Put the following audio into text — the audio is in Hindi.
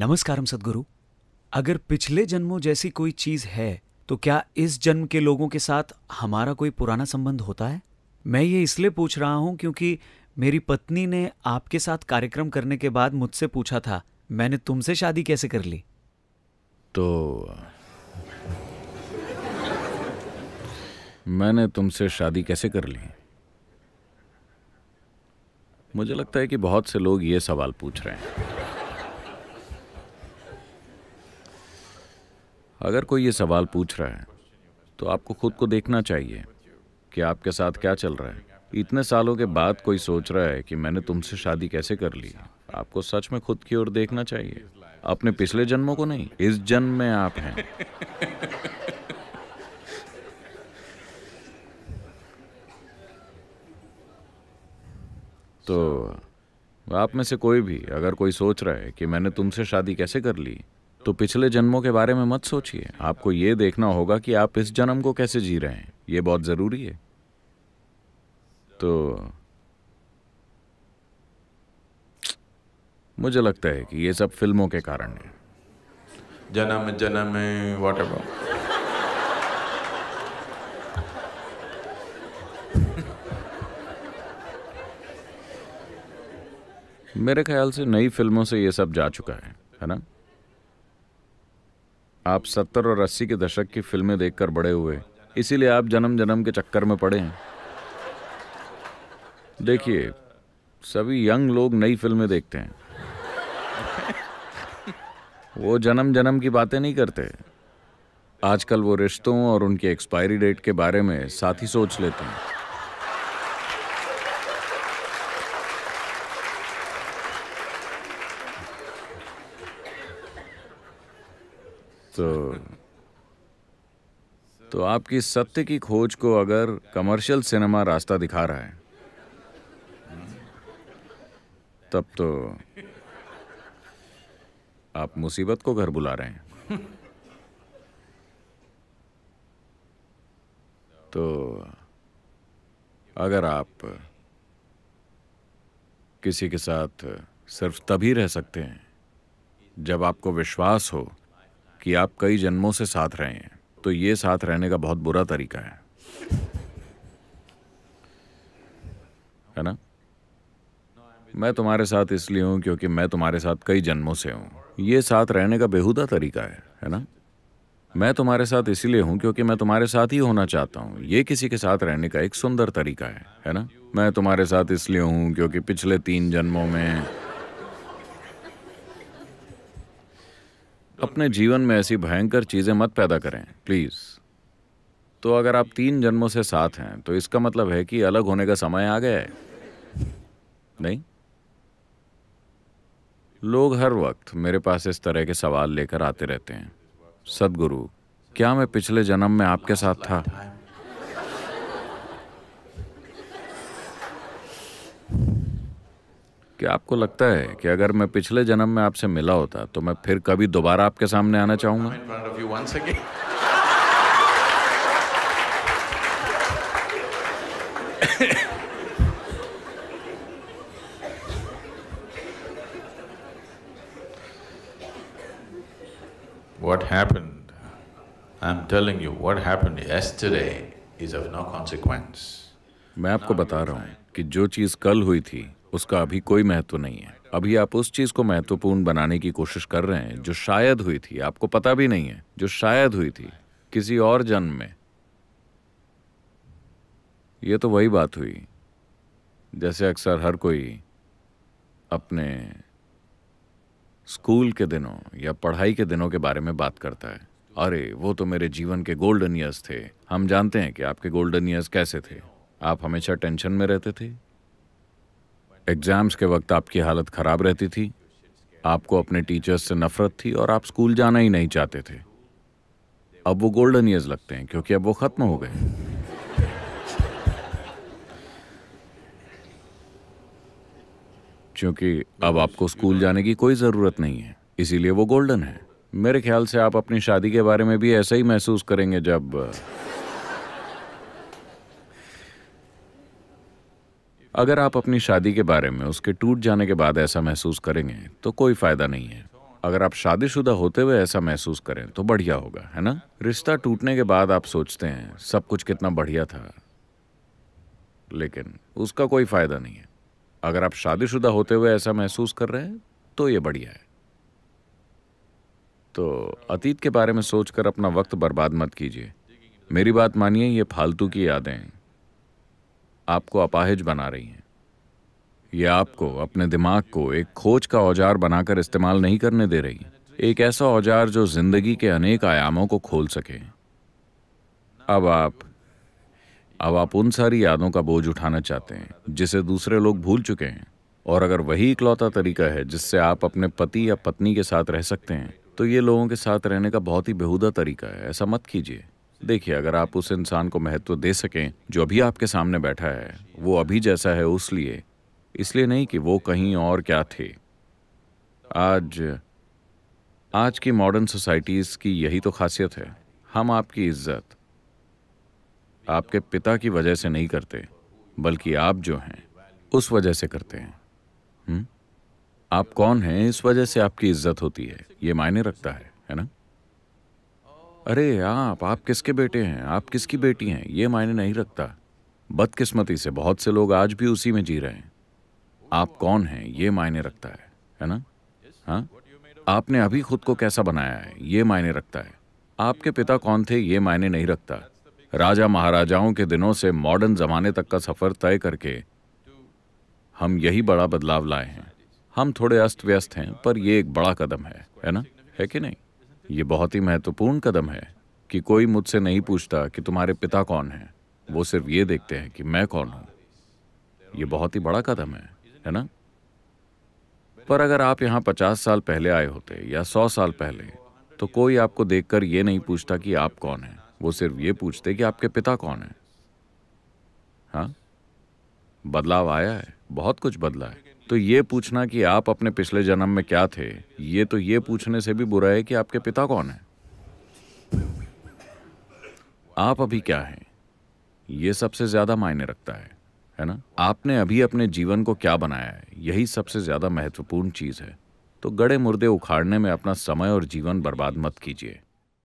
नमस्कार सदगुरु अगर पिछले जन्मों जैसी कोई चीज है तो क्या इस जन्म के लोगों के साथ हमारा कोई पुराना संबंध होता है मैं ये इसलिए पूछ रहा हूं क्योंकि मेरी पत्नी ने आपके साथ कार्यक्रम करने के बाद मुझसे पूछा था मैंने तुमसे शादी कैसे कर ली तो मैंने तुमसे शादी कैसे कर ली मुझे लगता है कि बहुत से लोग ये सवाल पूछ रहे हैं अगर कोई ये सवाल पूछ रहा है तो आपको खुद को देखना चाहिए कि आपके साथ क्या चल रहा है इतने सालों के बाद कोई सोच रहा है कि मैंने तुमसे शादी कैसे कर ली आपको सच में खुद की ओर देखना चाहिए अपने पिछले जन्मों को नहीं इस जन्म में आप हैं तो आप में से कोई भी अगर कोई सोच रहा है कि मैंने तुमसे शादी कैसे कर ली तो पिछले जन्मों के बारे में मत सोचिए आपको ये देखना होगा कि आप इस जन्म को कैसे जी रहे हैं ये बहुत ज़रूरी है तो मुझे लगता है कि ये सब फिल्मों के कारण है जन्म जन्म वॉट एवर मेरे ख्याल से नई फिल्मों से ये सब जा चुका है है ना आप सत्तर और अस्सी के दशक की फिल्में देखकर बड़े हुए इसीलिए आप जन्म जन्म के चक्कर में पड़े हैं देखिए सभी यंग लोग नई फिल्में देखते हैं वो जन्म जन्म की बातें नहीं करते आजकल वो रिश्तों और उनके एक्सपायरी डेट के बारे में साथ ही सोच लेते हैं तो तो आपकी सत्य की खोज को अगर कमर्शियल सिनेमा रास्ता दिखा रहा है तब तो आप मुसीबत को घर बुला रहे हैं तो अगर आप किसी के साथ सिर्फ तभी रह सकते हैं जब आपको विश्वास हो कि आप कई जन्मों से साथ रहे हैं तो ये साथ रहने का बहुत बुरा तरीका है है ना मैं तुम्हारे साथ इसलिए हूं क्योंकि मैं तुम्हारे साथ कई जन्मों से हूं ये साथ रहने का बेहुदा तरीका है है ना मैं तुम्हारे साथ इसलिए हूं क्योंकि मैं तुम्हारे साथ ही होना चाहता हूं ये किसी के साथ रहने का एक सुंदर तरीका है है ना मैं तुम्हारे साथ इसलिए हूं क्योंकि पिछले तीन जन्मों में अपने जीवन में ऐसी भयंकर चीज़ें मत पैदा करें प्लीज़ तो अगर आप तीन जन्मों से साथ हैं तो इसका मतलब है कि अलग होने का समय आ गया है नहीं लोग हर वक्त मेरे पास इस तरह के सवाल लेकर आते रहते हैं सदगुरु क्या मैं पिछले जन्म में आपके साथ था क्या आपको लगता है कि अगर मैं पिछले जन्म में आपसे मिला होता तो मैं फिर कभी दोबारा आपके सामने आना चाहूंगा What happened? I'm telling you, what happened yesterday is of no consequence. मैं आपको बता रहा हूँ कि जो चीज़ कल हुई थी उसका अभी कोई महत्व नहीं है अभी आप उस चीज को महत्वपूर्ण बनाने की कोशिश कर रहे हैं जो शायद हुई थी आपको पता भी नहीं है जो शायद हुई थी किसी और जन्म में ये तो वही बात हुई जैसे अक्सर हर कोई अपने स्कूल के दिनों या पढ़ाई के दिनों के बारे में बात करता है अरे वो तो मेरे जीवन के गोल्डन ईयर्स थे हम जानते हैं कि आपके गोल्डन ईयर्स कैसे थे आप हमेशा टेंशन में रहते थे एग्ज़ाम्स के वक्त आपकी हालत ख़राब रहती थी आपको अपने टीचर्स से नफ़रत थी और आप स्कूल जाना ही नहीं चाहते थे अब वो गोल्डन ईयर्स लगते हैं क्योंकि अब वो ख़त्म हो गए क्योंकि अब आपको स्कूल जाने की कोई ज़रूरत नहीं है इसीलिए वो गोल्डन है मेरे ख्याल से आप अपनी शादी के बारे में भी ऐसा ही महसूस करेंगे जब अगर आप अपनी शादी के बारे में उसके टूट जाने के बाद ऐसा महसूस करेंगे तो कोई फ़ायदा नहीं है अगर आप शादीशुदा होते हुए ऐसा महसूस करें तो बढ़िया होगा है ना रिश्ता टूटने के बाद आप सोचते हैं सब कुछ कितना बढ़िया था लेकिन उसका कोई फ़ायदा नहीं है अगर आप शादीशुदा होते हुए ऐसा महसूस कर रहे हैं तो ये बढ़िया है तो अतीत के बारे में सोचकर अपना वक्त बर्बाद मत कीजिए मेरी बात मानिए ये फालतू की यादें आपको अपाहिज बना रही हैं ये आपको अपने दिमाग को एक खोज का औजार बनाकर इस्तेमाल नहीं करने दे रही एक ऐसा औजार जो जिंदगी के अनेक आयामों को खोल सके अब आप अब आप उन सारी यादों का बोझ उठाना चाहते हैं जिसे दूसरे लोग भूल चुके हैं और अगर वही इकलौता तरीका है जिससे आप अपने पति या पत्नी के साथ रह सकते हैं तो ये लोगों के साथ रहने का बहुत ही बेहुदा तरीका है ऐसा मत कीजिए देखिए अगर आप उस इंसान को महत्व दे सकें जो अभी आपके सामने बैठा है वो अभी जैसा है उस लिए इसलिए नहीं कि वो कहीं और क्या थे आज आज की मॉडर्न सोसाइटीज़ की यही तो खासियत है हम आपकी इज्जत आपके पिता की वजह से नहीं करते बल्कि आप जो हैं उस वजह से करते हैं हुँ? हम्म? आप कौन हैं इस वजह से आपकी इज्जत होती है ये मायने रखता है है ना अरे आप आप किसके बेटे हैं आप किसकी बेटी हैं ये मायने नहीं रखता बदकिस्मती से बहुत से लोग आज भी उसी में जी रहे हैं आप कौन हैं ये मायने रखता है है ना हाँ आपने अभी खुद को कैसा बनाया है ये मायने रखता है आपके पिता कौन थे ये मायने नहीं रखता राजा महाराजाओं के दिनों से मॉडर्न जमाने तक का सफर तय करके हम यही बड़ा बदलाव लाए हैं हम थोड़े अस्त व्यस्त हैं पर यह एक बड़ा कदम है है ना है कि नहीं ये बहुत ही महत्वपूर्ण कदम है कि कोई मुझसे नहीं पूछता कि तुम्हारे पिता कौन हैं वो सिर्फ ये देखते हैं कि मैं कौन हूँ ये बहुत ही बड़ा कदम है है ना पर अगर आप यहाँ पचास साल पहले आए होते या सौ साल पहले तो कोई आपको देखकर ये नहीं पूछता कि आप कौन हैं वो सिर्फ ये पूछते कि आपके पिता कौन हैं हाँ बदलाव आया है बहुत कुछ बदला है तो ये पूछना कि आप अपने पिछले जन्म में क्या थे ये तो ये पूछने से भी बुरा है कि आपके पिता कौन है आप अभी क्या हैं ये सबसे ज़्यादा मायने रखता है है ना आपने अभी अपने जीवन को क्या बनाया है यही सबसे ज़्यादा महत्वपूर्ण चीज़ है तो गड़े मुर्दे उखाड़ने में अपना समय और जीवन बर्बाद मत कीजिए